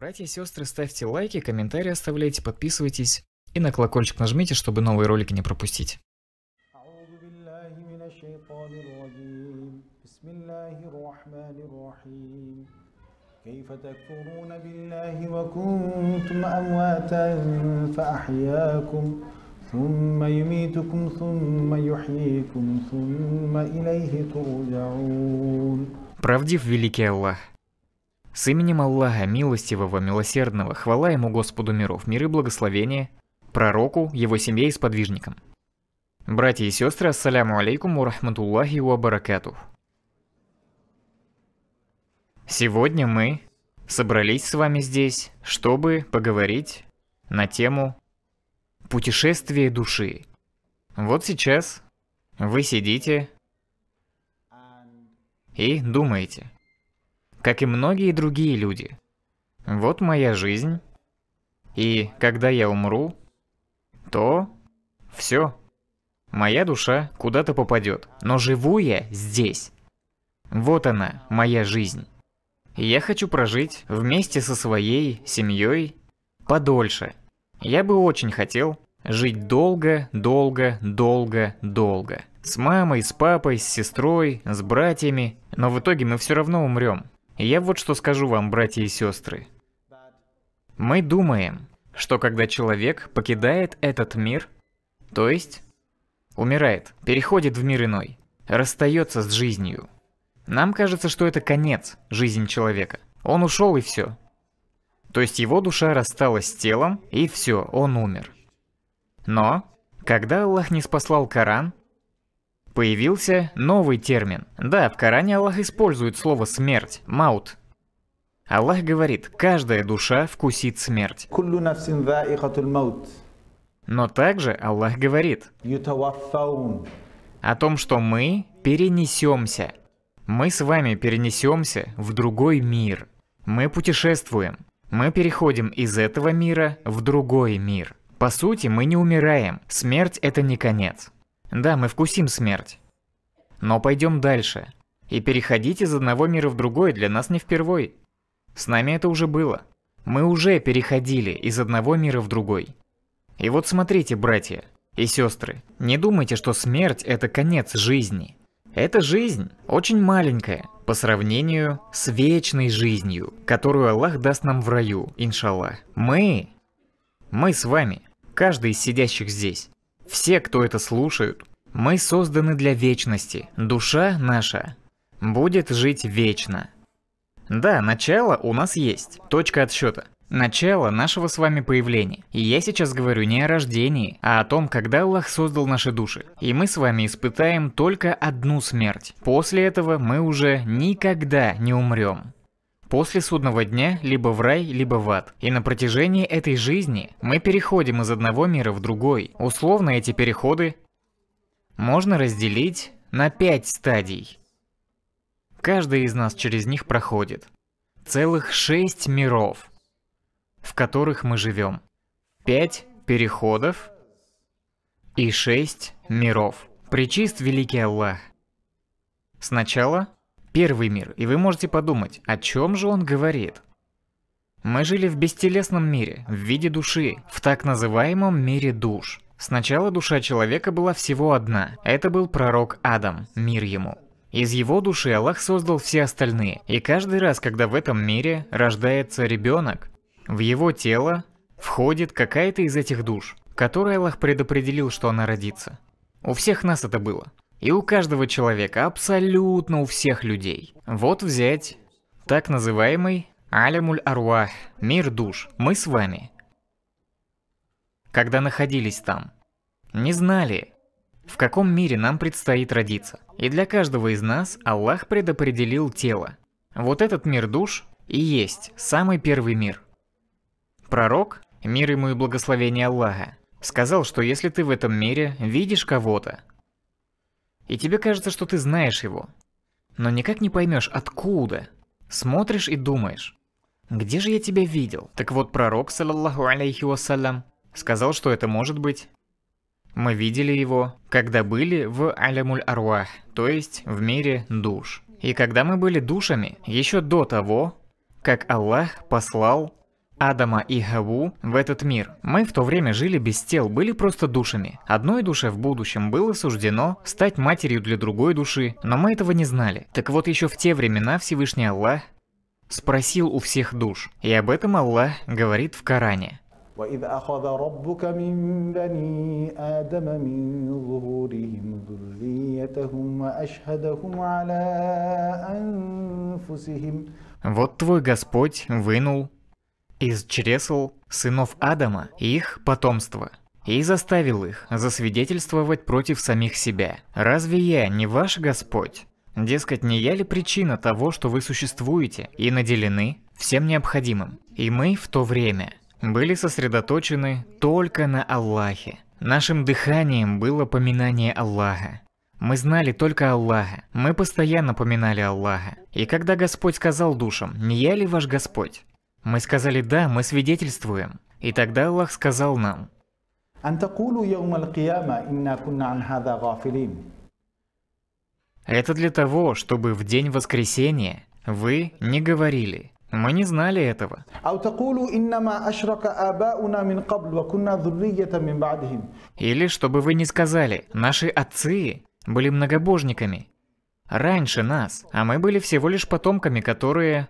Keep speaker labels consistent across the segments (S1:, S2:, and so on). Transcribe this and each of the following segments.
S1: Братья и сестры, ставьте лайки, комментарии оставляйте, подписывайтесь и на колокольчик нажмите, чтобы новые ролики не пропустить. كيف تكفرون بالله وكنتم أمواتا فأحياكم ثم يميتكم ثم يحييكم ثم إليه ترجعون Правдив великий Аллах. С именем Аллаха Милостивого, Милосердного, хвала ему Господу миров, миры благословения, пророку, его семье и сподвижникам. Братья и сестры, ассаляму алейкум урахматуллахи рахматуллахи у Сегодня мы собрались с вами здесь, чтобы поговорить на тему путешествие души. Вот сейчас вы сидите и думаете – как и многие другие люди. Вот моя жизнь. И когда я умру, то все. Моя душа куда-то попадет, но живу я здесь. Вот она, моя жизнь. Я хочу прожить вместе со своей семьей подольше. Я бы очень хотел жить долго, долго, долго, долго. С мамой, с папой, с сестрой, с братьями, но в итоге мы все равно умрем. Я вот что скажу вам, братья и сестры. Мы думаем, что когда человек покидает этот мир, то есть умирает, переходит в мир иной, расстается с жизнью. Нам кажется, что это конец, жизни человека. Он ушел и все. То есть его душа рассталась с телом, и все, он умер. Но, когда Аллах не спаслал Коран, появился новый термин. Да, в Коране Аллах использует слово «смерть» – «маут». Аллах говорит, каждая душа вкусит смерть. Но также Аллах говорит о том, что мы перенесемся. Мы с вами перенесемся в другой мир. Мы путешествуем. Мы переходим из этого мира в другой мир. По сути, мы не умираем. Смерть – это не конец. Да, мы вкусим смерть. Но пойдем дальше. И переходить из одного мира в другой для нас не впервой. С нами это уже было. Мы уже переходили из одного мира в другой. И вот смотрите, братья и сестры, не думайте, что смерть – это конец жизни. Эта жизнь очень маленькая по сравнению с вечной жизнью, которую Аллах даст нам в раю, иншаллах. Мы, мы с вами, каждый из сидящих здесь, все, кто это слушают, мы созданы для вечности. Душа наша будет жить вечно. Да, начало у нас есть. Точка отсчета. Начало нашего с вами появления. И я сейчас говорю не о рождении, а о том, когда Аллах создал наши души. И мы с вами испытаем только одну смерть. После этого мы уже никогда не умрем. После судного дня либо в рай, либо в ад. И на протяжении этой жизни мы переходим из одного мира в другой. Условно эти переходы можно разделить на пять стадий. Каждый из нас через них проходит. Целых шесть миров, в которых мы живем. пять переходов и шесть миров. Причист великий Аллах. Сначала Первый мир, и вы можете подумать, о чем же он говорит? Мы жили в бестелесном мире, в виде души, в так называемом мире душ. Сначала душа человека была всего одна. Это был пророк Адам, мир ему. Из его души Аллах создал все остальные, и каждый раз, когда в этом мире рождается ребенок, в его тело входит какая-то из этих душ, которой Аллах предопределил, что она родится. У всех нас это было. И у каждого человека, абсолютно у всех людей. Вот взять так называемый Алямуль Аруах, мир душ, мы с вами. Когда находились там, не знали, в каком мире нам предстоит родиться. И для каждого из нас Аллах предопределил тело. Вот этот мир душ и есть самый первый мир. Пророк, мир ему и благословение Аллаха, сказал, что если ты в этом мире видишь кого-то, и тебе кажется, что ты знаешь его. Но никак не поймешь, откуда. Смотришь и думаешь. Где же я тебя видел? Так вот, пророк, саллаллаху алейхи вассалям, сказал, что это может быть. Мы видели его, когда были в Алямуль Аруах, то есть в мире душ. И когда мы были душами, еще до того, как Аллах послал Адама и Хаву в этот мир. Мы в то время жили без тел, были просто душами. Одной душе в будущем было суждено стать матерью для другой души, но мы этого не знали. Так вот еще в те времена Всевышний Аллах спросил у всех душ. И об этом Аллах говорит в Коране. وإذ أخذ ربك من بني آدم من ظهورهم ذريتهم وأشهدهم على أنفسهم Вот твой Господь вынул из чресл сынов Адама и их потомство и заставил их засвидетельствовать против самих себя. «Разве я не ваш Господь?» Дескать, не я ли причина того, что вы существуете и наделены всем необходимым? И мы в то время были сосредоточены только на Аллахе. Нашим дыханием было поминание Аллаха. Мы знали только Аллаха. Мы постоянно поминали Аллаха. И когда Господь сказал душам, «Не я ли ваш Господь?», мы сказали «Да, мы свидетельствуем». И тогда Аллах сказал нам, это для того, чтобы в день воскресения вы не говорили. Мы не знали этого. Или чтобы вы не сказали, наши отцы были многобожниками раньше нас, а мы были всего лишь потомками, которые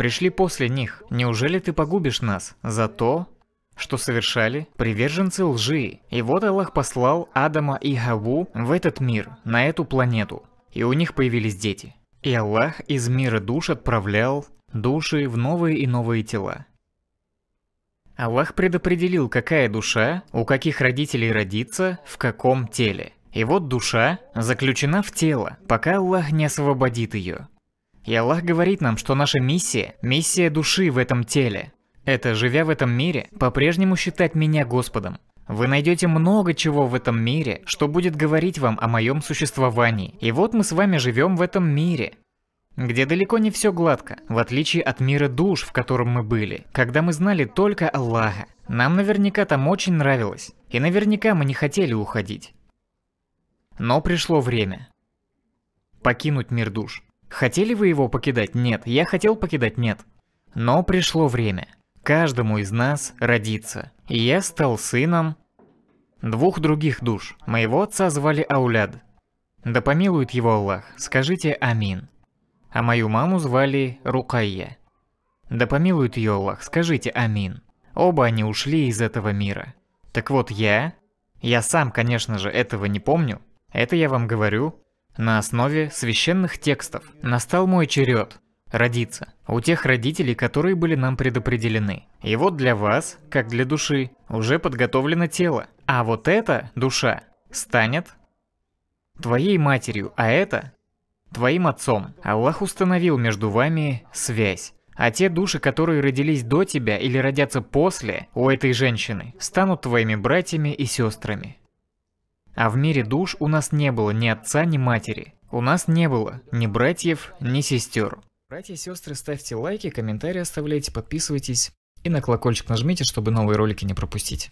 S1: пришли после них. Неужели ты погубишь нас за то, что совершали приверженцы лжи? И вот Аллах послал Адама и Хаву в этот мир, на эту планету. И у них появились дети. И Аллах из мира душ отправлял души в новые и новые тела. Аллах предопределил, какая душа, у каких родителей родится, в каком теле. И вот душа заключена в тело, пока Аллах не освободит ее. И Аллах говорит нам, что наша миссия – миссия души в этом теле. Это, живя в этом мире, по-прежнему считать меня Господом. Вы найдете много чего в этом мире, что будет говорить вам о моем существовании. И вот мы с вами живем в этом мире, где далеко не все гладко, в отличие от мира душ, в котором мы были, когда мы знали только Аллаха. Нам наверняка там очень нравилось, и наверняка мы не хотели уходить. Но пришло время покинуть мир душ. Хотели вы его покидать? Нет. Я хотел покидать? Нет. Но пришло время. Каждому из нас родиться. И я стал сыном двух других душ. Моего отца звали Ауляд. Да помилует его Аллах, скажите амин. А мою маму звали Рукайя. Да помилует ее Аллах, скажите амин. Оба они ушли из этого мира. Так вот я, я сам, конечно же, этого не помню, это я вам говорю, на основе священных текстов. Настал мой черед родиться у тех родителей, которые были нам предопределены. И вот для вас, как для души, уже подготовлено тело. А вот эта душа станет твоей матерью, а это твоим отцом. Аллах установил между вами связь. А те души, которые родились до тебя или родятся после у этой женщины, станут твоими братьями и сестрами. А в мире душ у нас не было ни отца, ни матери. У нас не было ни братьев, ни сестер. Братья и сестры, ставьте лайки, комментарии оставляйте, подписывайтесь и на колокольчик нажмите, чтобы новые ролики не пропустить.